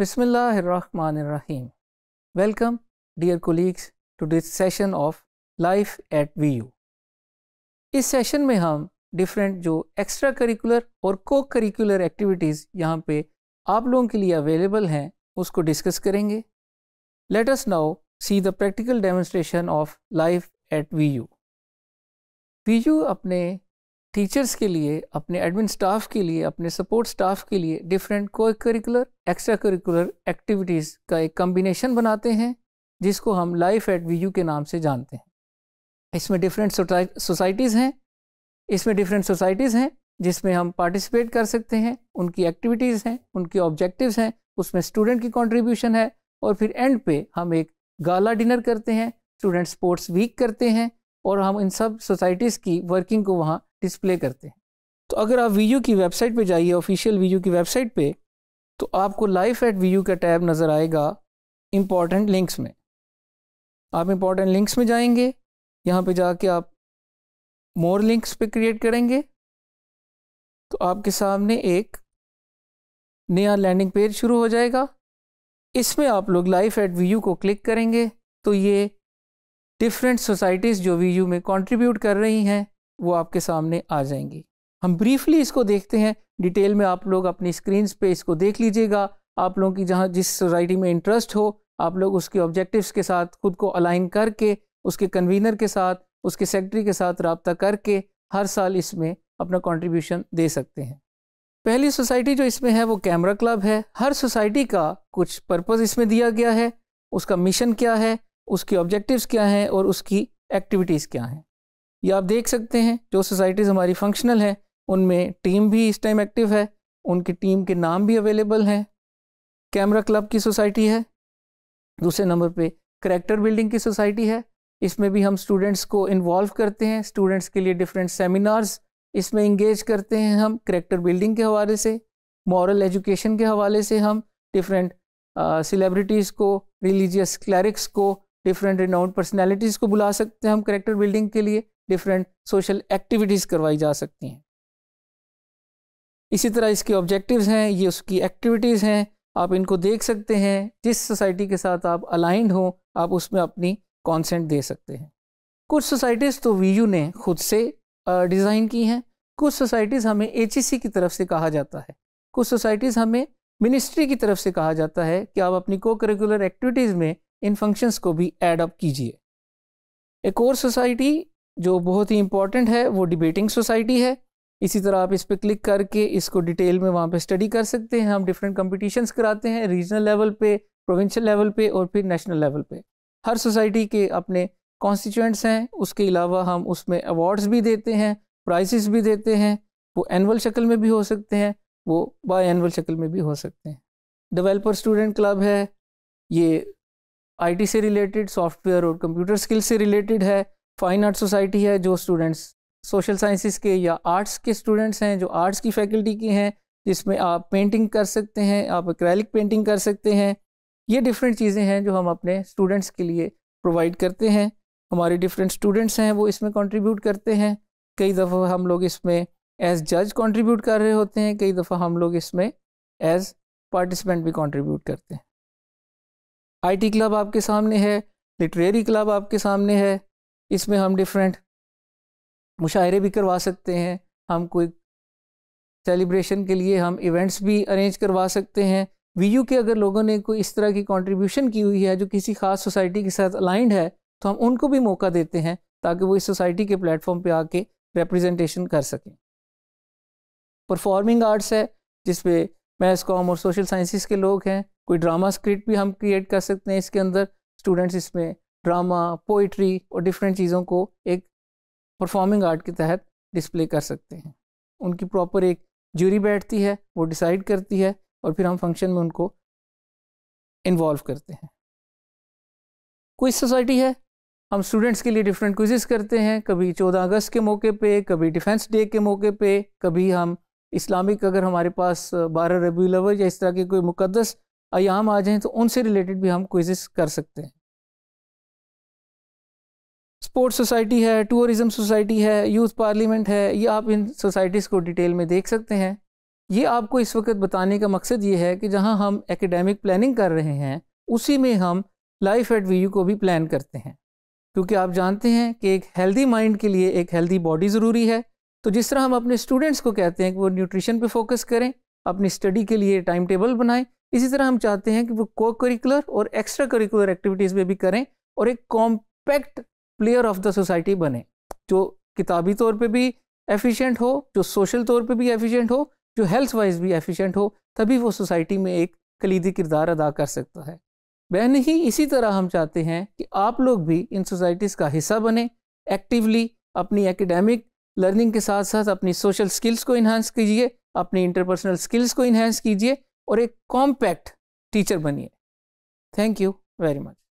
welcome dear colleagues to this session of life at V U इस सेशन में हम डिफरेंट जो एक्स्ट्रा करिकुलर और को करिकुलर एक्टिविटीज़ यहाँ पे आप लोगों के लिए अवेलेबल हैं उसको डिस्कस करेंगे let us now see the practical demonstration of life at V U V U अपने टीचर्स के लिए अपने एडमिन स्टाफ के लिए अपने सपोर्ट स्टाफ के लिए डिफरेंट को करिकुलर एक्स्ट्रा करिकुलर एक्टिविटीज़ का एक कम्बिनेशन बनाते हैं जिसको हम लाइफ एट वी के नाम से जानते हैं इसमें डिफरेंट सोसाइटीज़ हैं इसमें डिफरेंट सोसाइटीज़ हैं जिसमें हम पार्टिसिपेट कर सकते हैं उनकी एक्टिविटीज़ हैं उनके ऑब्जेक्टिव्स हैं उसमें स्टूडेंट की कंट्रीब्यूशन है और फिर एंड पे हम एक गाला डिनर करते हैं स्टूडेंट स्पोर्ट्स वीक करते हैं और हम इन सब सोसाइटीज़ की वर्किंग को वहाँ डिस्प्ले करते हैं तो अगर आप वी की वेबसाइट पर जाइए ऑफिशियल वी की वेबसाइट पर तो आपको लाइफ एट वी का टैब नज़र आएगा इम्पॉर्टेंट लिंक्स में आप इम्पॉर्टेंट लिंक्स में जाएंगे यहाँ पे जाके आप मोर लिंक्स पे क्रिएट करेंगे तो आपके सामने एक नया लैंडिंग पेज शुरू हो जाएगा इसमें आप लोग लाइफ एट वी को क्लिक करेंगे तो ये डिफरेंट सोसाइटीज़ जो वी में कंट्रीब्यूट कर रही हैं वो आपके सामने आ जाएंगी हम ब्रीफली इसको देखते हैं डिटेल में आप लोग अपनी स्क्रीन पे इसको देख लीजिएगा आप लोगों की जहाँ जिस सोसाइटी में इंटरेस्ट हो आप लोग उसके ऑब्जेक्टिव्स के साथ खुद को अलाइन करके उसके कन्वीनर के साथ उसके सेक्रेटरी के साथ रबता करके हर साल इसमें अपना कंट्रीब्यूशन दे सकते हैं पहली सोसाइटी जो इसमें है वो कैमरा क्लब है हर सोसाइटी का कुछ पर्पज़ इसमें दिया गया है उसका मिशन क्या है उसके ऑब्जेक्टिव्स क्या हैं और उसकी एक्टिविटीज़ क्या हैं ये आप देख सकते हैं जो सोसाइटीज़ हमारी फंक्शनल हैं उनमें टीम भी इस टाइम एक्टिव है उनकी टीम के नाम भी अवेलेबल हैं कैमरा क्लब की सोसाइटी है दूसरे नंबर पे करेक्टर बिल्डिंग की सोसाइटी है इसमें भी हम स्टूडेंट्स को इन्वॉल्व करते हैं स्टूडेंट्स के लिए डिफरेंट सेमिनार्स इसमें इंगेज करते हैं हम करेक्टर बिल्डिंग के हवाले से मॉरल एजुकेशन के हवाले से हम डिफरेंट सेलिब्रिटीज़ को रिलीजियस क्लैरिक्स को डिफरेंट रिनाउंड पर्सनैलिटीज़ को बुला सकते हैं हम करेक्टर बिल्डिंग के लिए डिफरेंट सोशल एक्टिविटीज़ करवाई जा सकती हैं इसी तरह इसके ऑब्जेक्टिव्स हैं ये उसकी एक्टिविटीज़ हैं आप इनको देख सकते हैं जिस सोसाइटी के साथ आप अलाइंड हो आप उसमें अपनी कॉन्सेंट दे सकते हैं कुछ सोसाइटीज़ तो वी ने खुद से डिज़ाइन की हैं कुछ सोसाइटीज़ हमें एच e की तरफ से कहा जाता है कुछ सोसाइटीज़ हमें मिनिस्ट्री की तरफ से कहा जाता है कि आप अपनी को करिकुलर एक्टिविटीज़ में इन फंक्शंस को भी एडअप कीजिए एक और सोसाइटी जो बहुत ही इंपॉर्टेंट है वो डिबेटिंग सोसाइटी है इसी तरह आप इस पर क्लिक करके इसको डिटेल में वहाँ पे स्टडी कर सकते हैं हम डिफरेंट कंपटीशंस कराते हैं रीजनल लेवल पे प्रोविंशियल लेवल पे और फिर नेशनल लेवल पे हर सोसाइटी के अपने कॉन्स्टिट्यूंट्स हैं उसके अलावा हम उसमें अवार्ड्स भी देते हैं प्राइजेस भी देते हैं वो एनअल शक्ल में भी हो सकते हैं वो बाय एनअल शक्ल में भी हो सकते हैं डेवलपर स्टूडेंट क्लब है ये आईटी से रिलेटेड सॉफ्टवेयर और कंप्यूटर स्किल से रिलेटेड है फाइन आर्ट सोसाइटी है जो स्टूडेंट्स सोशल साइंसिस के या आर्ट्स के स्टूडेंट्स हैं जो आर्ट्स की फैकल्टी के हैं जिसमें आप पेंटिंग कर सकते हैं आप एक्रैलिक पेंटिंग कर सकते हैं ये डिफरेंट चीज़ें हैं जो हम अपने स्टूडेंट्स के लिए प्रोवाइड करते हैं हमारे डिफरेंट स्टूडेंट्स हैं वो इसमें कंट्रीब्यूट करते हैं कई दफ़ा हम लोग इसमें एज जज कंट्रीब्यूट कर रहे होते हैं कई दफ़ा हम लोग इसमें एज पार्टिसिपेंट भी कंट्रीब्यूट करते हैं आईटी क्लब आपके सामने है लिटरेरी क्लब आपके सामने है इसमें हम डिफरेंट मुशायरे भी करवा सकते हैं हम कोई सेलिब्रेशन के लिए हम इवेंट्स भी अरेंज करवा सकते हैं वी के अगर लोगों ने कोई इस तरह की कंट्रीब्यूशन की हुई है जो किसी खास सोसाइटी के साथ अलाइंड है तो हम उनको भी मौका देते हैं ताकि वो इस सोसाइटी के प्लेटफॉर्म पे आके रिप्रेजेंटेशन कर सकें परफॉर्मिंग आर्ट्स है जिसपे मैथ्स कॉम और सोशल साइंसिस के लोग हैं कोई ड्रामा स्क्रिप्ट भी हम क्रिएट कर सकते हैं इसके अंदर स्टूडेंट्स इसमें ड्रामा पोइट्री और डिफरेंट चीज़ों को एक परफॉर्मिंग आर्ट के तहत डिस्प्ले कर सकते हैं उनकी प्रॉपर एक ज्यूरी बैठती है वो डिसाइड करती है और फिर हम फंक्शन में उनको इन्वॉल्व करते हैं क्विज सोसाइटी है हम स्टूडेंट्स के लिए डिफरेंट क्विजेस करते हैं कभी 14 अगस्त के मौके पे कभी डिफेंस डे के मौके पे कभी हम इस्लामिक अगर हमारे पास बारह रबी लवर या इस तरह के कोई मुकदस अयाम आ जाएँ तो उनसे रिलेटेड भी हम क्विजेस कर सकते हैं स्पोर्ट्स सोसाइटी है टूरिज्म सोसाइटी है यूथ पार्लियामेंट है ये आप इन सोसाइटीज़ को डिटेल में देख सकते हैं ये आपको इस वक्त बताने का मकसद ये है कि जहाँ हम एकेडमिक प्लानिंग कर रहे हैं उसी में हम लाइफ एट वी को भी प्लान करते हैं क्योंकि आप जानते हैं कि एक हेल्दी माइंड के लिए एक हेल्दी बॉडी ज़रूरी है तो जिस तरह हम अपने स्टूडेंट्स को कहते हैं कि वो न्यूट्रिशन पे फोकस करें अपनी स्टडी के लिए टाइम टेबल बनाएं इसी तरह हम चाहते हैं कि वो को करिकुलर और एक्स्ट्रा करिकुलर एक्टिविटीज़ में भी करें और एक compact player of the society बने जो किताबी तौर पे भी एफिशिएंट हो जो सोशल तौर पे भी एफिशिएंट हो जो हेल्थ वाइज भी एफिशिएंट हो तभी वो सोसाइटी में एक कलीदी किरदार अदा कर सकता है बहन ही इसी तरह हम चाहते हैं कि आप लोग भी इन सोसाइटीज़ का हिस्सा बने एक्टिवली अपनी एकेडमिक लर्निंग के साथ साथ अपनी सोशल स्किल्स को इन्हांस कीजिए अपनी इंटरपर्सनल स्किल्स को इन्हांस कीजिए और एक कॉम्पैक्ट टीचर बनिए थैंक यू वेरी मच